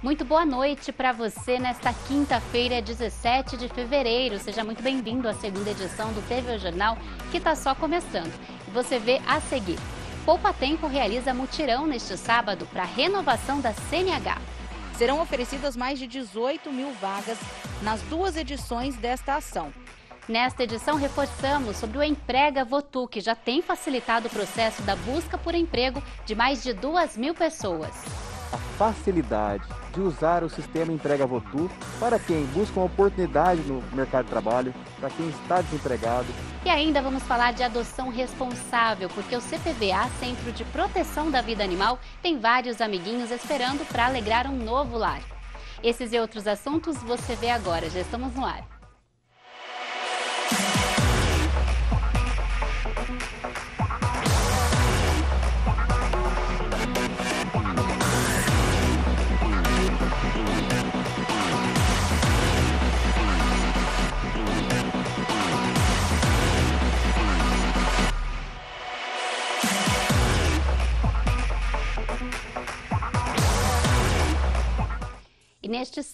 Muito boa noite para você nesta quinta-feira, 17 de fevereiro. Seja muito bem-vindo à segunda edição do TV Jornal, que está só começando. Você vê a seguir. Poupa Tempo realiza mutirão neste sábado para renovação da CNH. Serão oferecidas mais de 18 mil vagas nas duas edições desta ação. Nesta edição, reforçamos sobre o Emprega Votu, que já tem facilitado o processo da busca por emprego de mais de 2 mil pessoas facilidade de usar o sistema Entrega Votu para quem busca uma oportunidade no mercado de trabalho, para quem está desempregado. E ainda vamos falar de adoção responsável, porque o CPVA, Centro de Proteção da Vida Animal, tem vários amiguinhos esperando para alegrar um novo lar. Esses e outros assuntos você vê agora, já estamos no ar.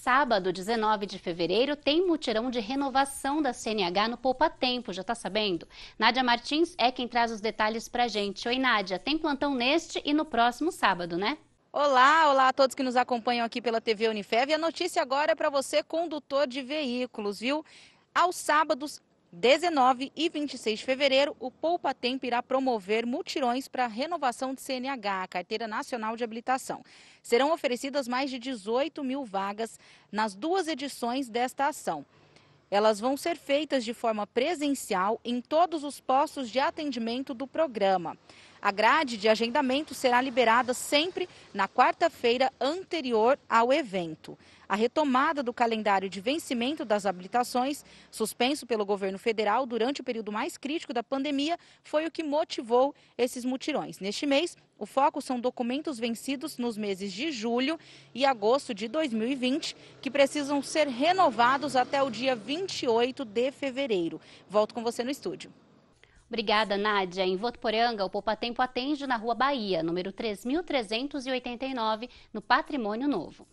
sábado, 19 de fevereiro, tem mutirão de renovação da CNH no Poupa Tempo, já está sabendo? Nádia Martins é quem traz os detalhes para gente. Oi, Nádia, tem plantão neste e no próximo sábado, né? Olá, olá a todos que nos acompanham aqui pela TV Unifev. E a notícia agora é para você, condutor de veículos, viu? Aos sábados, 19 e 26 de fevereiro, o Poupa Tempo irá promover multirões para a renovação de CNH, a Carteira Nacional de Habilitação. Serão oferecidas mais de 18 mil vagas nas duas edições desta ação. Elas vão ser feitas de forma presencial em todos os postos de atendimento do programa. A grade de agendamento será liberada sempre na quarta-feira anterior ao evento a retomada do calendário de vencimento das habilitações, suspenso pelo governo federal durante o período mais crítico da pandemia, foi o que motivou esses mutirões. Neste mês, o foco são documentos vencidos nos meses de julho e agosto de 2020, que precisam ser renovados até o dia 28 de fevereiro. Volto com você no estúdio. Obrigada, Nádia. Em Votuporanga, o Poupa Tempo atende na Rua Bahia, número 3.389, no Patrimônio Novo.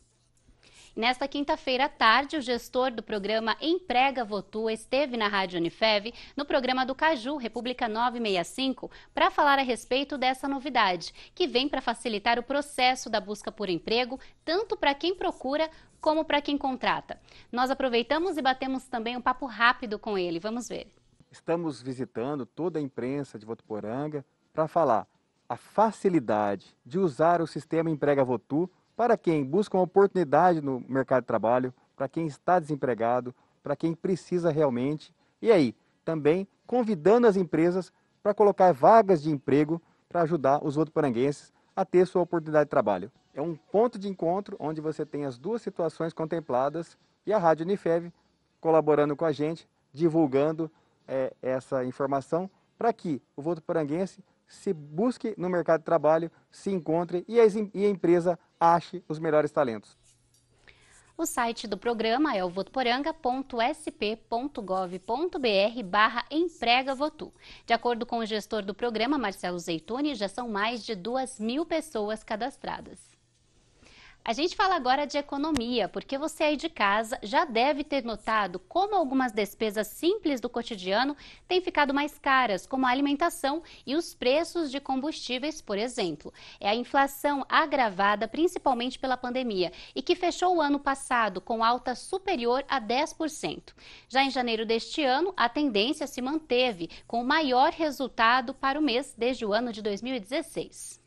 Nesta quinta-feira à tarde, o gestor do programa Emprega Votua esteve na Rádio Unifev, no programa do Caju, República 965, para falar a respeito dessa novidade, que vem para facilitar o processo da busca por emprego, tanto para quem procura como para quem contrata. Nós aproveitamos e batemos também um papo rápido com ele. Vamos ver. Estamos visitando toda a imprensa de Votuporanga para falar a facilidade de usar o sistema Emprega Votu para quem busca uma oportunidade no mercado de trabalho, para quem está desempregado, para quem precisa realmente. E aí, também convidando as empresas para colocar vagas de emprego para ajudar os outros paranguenses a ter sua oportunidade de trabalho. É um ponto de encontro onde você tem as duas situações contempladas e a Rádio Unifev colaborando com a gente, divulgando é, essa informação para que o voto paranguense se busque no mercado de trabalho, se encontre e a empresa ache os melhores talentos. O site do programa é o votoporanga.sp.gov.br barra emprega votu. De acordo com o gestor do programa, Marcelo Zeitoni, já são mais de duas mil pessoas cadastradas. A gente fala agora de economia, porque você aí de casa já deve ter notado como algumas despesas simples do cotidiano têm ficado mais caras, como a alimentação e os preços de combustíveis, por exemplo. É a inflação agravada principalmente pela pandemia e que fechou o ano passado com alta superior a 10%. Já em janeiro deste ano, a tendência se manteve, com o maior resultado para o mês desde o ano de 2016.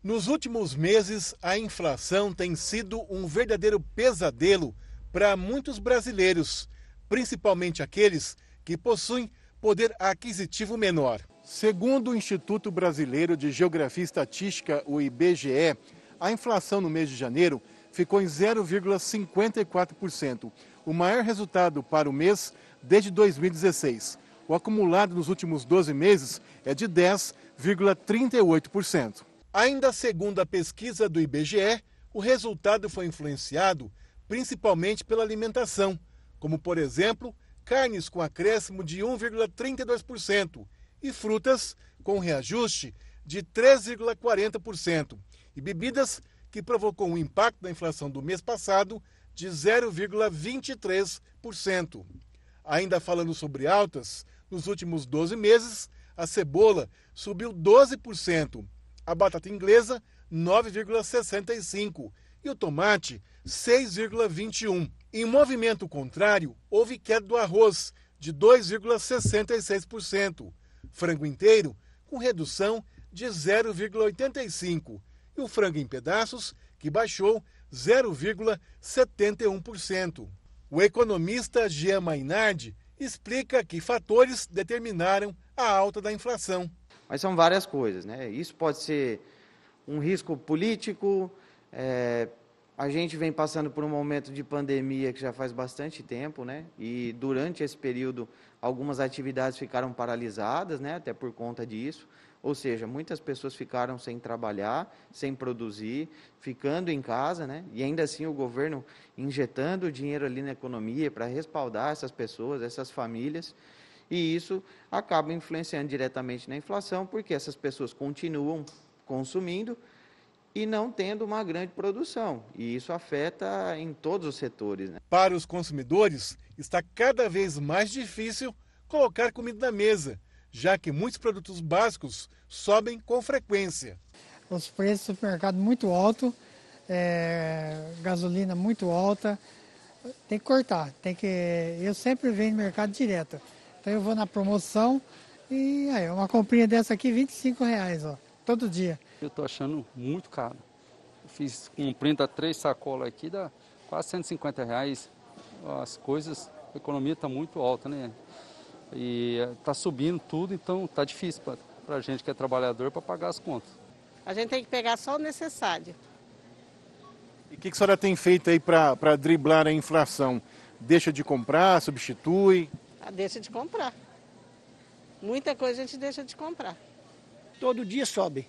Nos últimos meses, a inflação tem sido um verdadeiro pesadelo para muitos brasileiros, principalmente aqueles que possuem poder aquisitivo menor. Segundo o Instituto Brasileiro de Geografia e Estatística, o IBGE, a inflação no mês de janeiro ficou em 0,54%, o maior resultado para o mês desde 2016. O acumulado nos últimos 12 meses é de 10,38%. Ainda segundo a pesquisa do IBGE, o resultado foi influenciado principalmente pela alimentação, como, por exemplo, carnes com acréscimo de 1,32% e frutas com reajuste de 3,40%, e bebidas que provocou um impacto da inflação do mês passado de 0,23%. Ainda falando sobre altas, nos últimos 12 meses, a cebola subiu 12%, a batata inglesa 9,65 e o tomate 6,21. Em movimento contrário, houve queda do arroz de 2,66%, frango inteiro com redução de 0,85 e o frango em pedaços que baixou 0,71%. O economista Jean Maynard explica que fatores determinaram a alta da inflação. Mas são várias coisas, né? Isso pode ser um risco político. É, a gente vem passando por um momento de pandemia que já faz bastante tempo, né? E durante esse período, algumas atividades ficaram paralisadas, né? Até por conta disso. Ou seja, muitas pessoas ficaram sem trabalhar, sem produzir, ficando em casa, né? E ainda assim o governo injetando dinheiro ali na economia para respaldar essas pessoas, essas famílias. E isso acaba influenciando diretamente na inflação, porque essas pessoas continuam consumindo e não tendo uma grande produção. E isso afeta em todos os setores. Né? Para os consumidores, está cada vez mais difícil colocar comida na mesa, já que muitos produtos básicos sobem com frequência. Os preços do supermercado muito alto, é, gasolina muito alta, tem que cortar, tem que. Eu sempre venho no mercado direto. Então eu vou na promoção e aí, uma comprinha dessa aqui, 25 reais, ó, todo dia. Eu tô achando muito caro. Eu fiz comprando três sacolas aqui, dá quase 150 reais. As coisas, a economia está muito alta, né? E está eh, subindo tudo, então está difícil para a gente que é trabalhador para pagar as contas. A gente tem que pegar só o necessário. E o que, que a senhora tem feito aí para driblar a inflação? Deixa de comprar, substitui? Ah, deixa de comprar. Muita coisa a gente deixa de comprar. Todo dia sobe.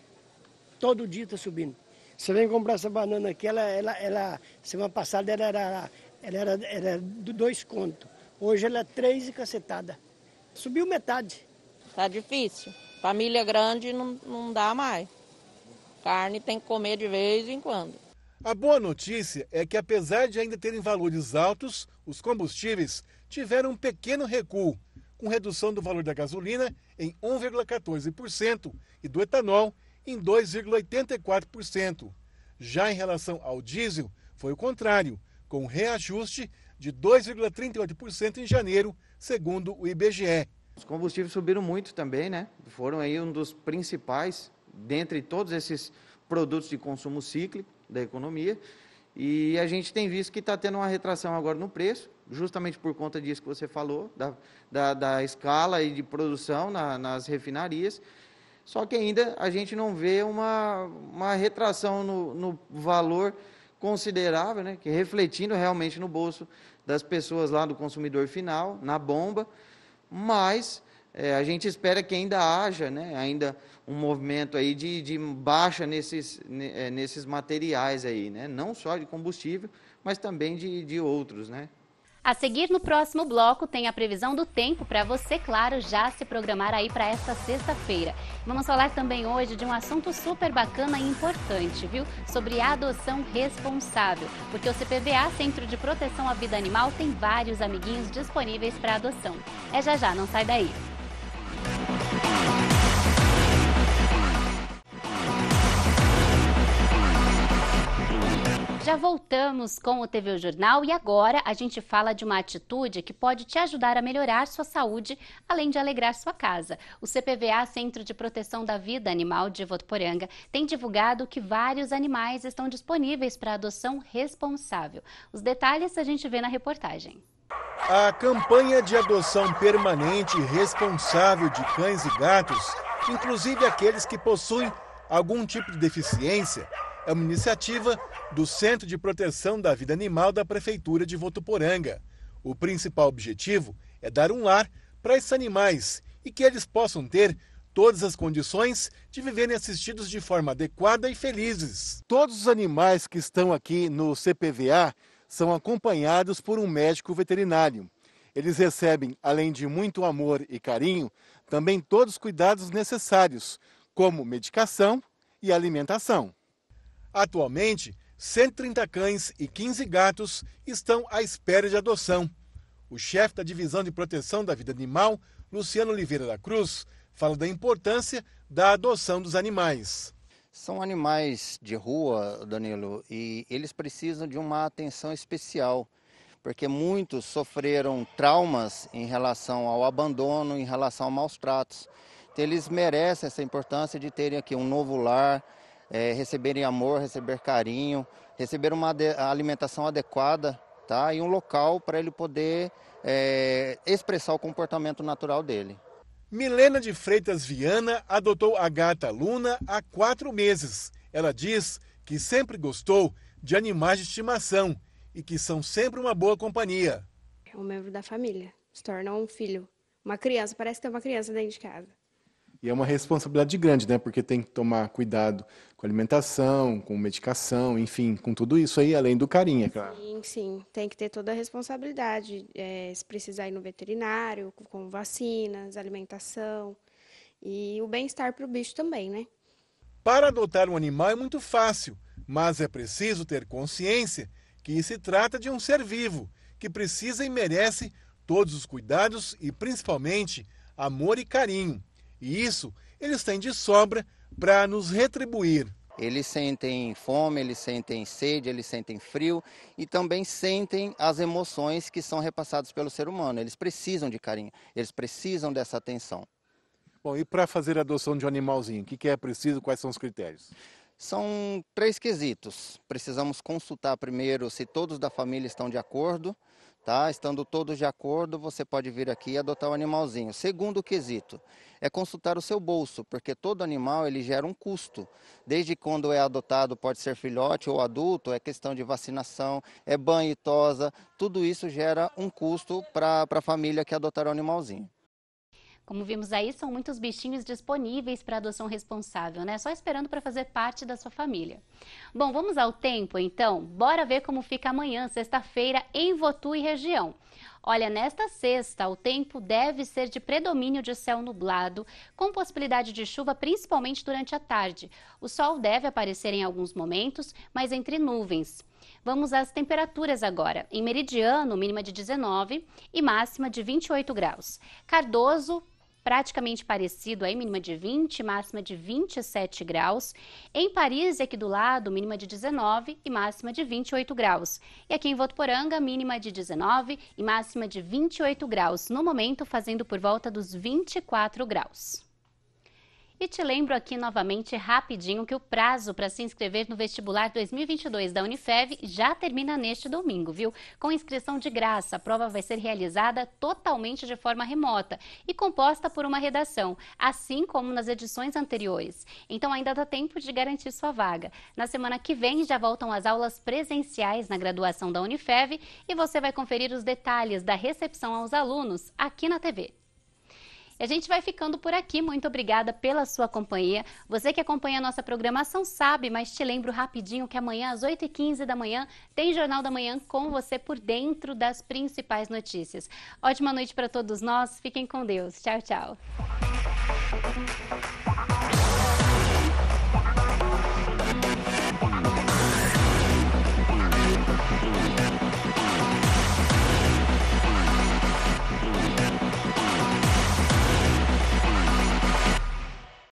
Todo dia está subindo. Você vem comprar essa banana aqui, ela, ela, ela semana passada ela era, ela era, era dois contos. Hoje ela é três e cacetada. Subiu metade. Tá difícil. Família grande não, não dá mais. Carne tem que comer de vez em quando. A boa notícia é que, apesar de ainda terem valores altos, os combustíveis tiveram um pequeno recuo, com redução do valor da gasolina em 1,14% e do etanol em 2,84%. Já em relação ao diesel, foi o contrário, com reajuste de 2,38% em janeiro, segundo o IBGE. Os combustíveis subiram muito também, né? Foram aí um dos principais dentre todos esses produtos de consumo cíclico da economia. E a gente tem visto que está tendo uma retração agora no preço, justamente por conta disso que você falou, da, da, da escala e de produção na, nas refinarias. Só que ainda a gente não vê uma, uma retração no, no valor considerável, né? que refletindo realmente no bolso das pessoas lá do consumidor final, na bomba, mas é, a gente espera que ainda haja, né, ainda um movimento aí de, de baixa nesses, é, nesses materiais aí, né, não só de combustível, mas também de, de outros, né. A seguir, no próximo bloco, tem a previsão do tempo para você, claro, já se programar aí para esta sexta-feira. Vamos falar também hoje de um assunto super bacana e importante, viu? Sobre a adoção responsável. Porque o CPVA, Centro de Proteção à Vida Animal, tem vários amiguinhos disponíveis para adoção. É já já, não sai daí. Já voltamos com o TV Jornal e agora a gente fala de uma atitude que pode te ajudar a melhorar sua saúde, além de alegrar sua casa. O CPVA, Centro de Proteção da Vida Animal de Votuporanga, tem divulgado que vários animais estão disponíveis para adoção responsável. Os detalhes a gente vê na reportagem. A campanha de adoção permanente responsável de cães e gatos, inclusive aqueles que possuem algum tipo de deficiência, é uma iniciativa do Centro de Proteção da Vida Animal da Prefeitura de Votuporanga. O principal objetivo é dar um lar para esses animais e que eles possam ter todas as condições de viverem assistidos de forma adequada e felizes. Todos os animais que estão aqui no CPVA são acompanhados por um médico veterinário. Eles recebem, além de muito amor e carinho, também todos os cuidados necessários, como medicação e alimentação. Atualmente, 130 cães e 15 gatos estão à espera de adoção. O chefe da Divisão de Proteção da Vida Animal, Luciano Oliveira da Cruz, fala da importância da adoção dos animais. São animais de rua, Danilo, e eles precisam de uma atenção especial, porque muitos sofreram traumas em relação ao abandono, em relação a maus tratos. Então, eles merecem essa importância de terem aqui um novo lar, é, receberem amor, receber carinho, receber uma alimentação adequada tá? e um local para ele poder é, expressar o comportamento natural dele. Milena de Freitas Viana adotou a gata Luna há quatro meses. Ela diz que sempre gostou de animais de estimação e que são sempre uma boa companhia. É um membro da família, se torna um filho, uma criança, parece que tem uma criança dentro de casa. E é uma responsabilidade grande, né? Porque tem que tomar cuidado com alimentação, com medicação, enfim, com tudo isso aí, além do carinho, é claro. Sim, sim. Tem que ter toda a responsabilidade. É, se precisar ir no veterinário, com vacinas, alimentação e o bem-estar para o bicho também, né? Para adotar um animal é muito fácil, mas é preciso ter consciência que se trata de um ser vivo que precisa e merece todos os cuidados e principalmente amor e carinho. E isso eles têm de sobra para nos retribuir. Eles sentem fome, eles sentem sede, eles sentem frio e também sentem as emoções que são repassadas pelo ser humano. Eles precisam de carinho, eles precisam dessa atenção. Bom, e para fazer a adoção de um animalzinho, o que, que é preciso, quais são os critérios? São três quesitos. Precisamos consultar primeiro se todos da família estão de acordo, Tá? Estando todos de acordo, você pode vir aqui e adotar o um animalzinho. Segundo quesito é consultar o seu bolso, porque todo animal ele gera um custo. Desde quando é adotado, pode ser filhote ou adulto, é questão de vacinação, é banho e tosa, tudo isso gera um custo para a família que adotar o animalzinho. Como vimos aí, são muitos bichinhos disponíveis para adoção responsável, né? Só esperando para fazer parte da sua família. Bom, vamos ao tempo então? Bora ver como fica amanhã, sexta-feira, em Votu e região. Olha, nesta sexta, o tempo deve ser de predomínio de céu nublado, com possibilidade de chuva principalmente durante a tarde. O sol deve aparecer em alguns momentos, mas entre nuvens. Vamos às temperaturas agora. Em Meridiano, mínima de 19 e máxima de 28 graus. Cardoso, praticamente parecido, aí mínima de 20, máxima de 27 graus. Em Paris aqui do lado, mínima de 19 e máxima de 28 graus. E aqui em Votuporanga, mínima de 19 e máxima de 28 graus, no momento fazendo por volta dos 24 graus. E te lembro aqui novamente rapidinho que o prazo para se inscrever no vestibular 2022 da Unifev já termina neste domingo, viu? Com inscrição de graça, a prova vai ser realizada totalmente de forma remota e composta por uma redação, assim como nas edições anteriores. Então ainda dá tempo de garantir sua vaga. Na semana que vem já voltam as aulas presenciais na graduação da Unifev e você vai conferir os detalhes da recepção aos alunos aqui na TV. E a gente vai ficando por aqui. Muito obrigada pela sua companhia. Você que acompanha a nossa programação sabe, mas te lembro rapidinho que amanhã às 8h15 da manhã tem Jornal da Manhã com você por dentro das principais notícias. Ótima noite para todos nós. Fiquem com Deus. Tchau, tchau.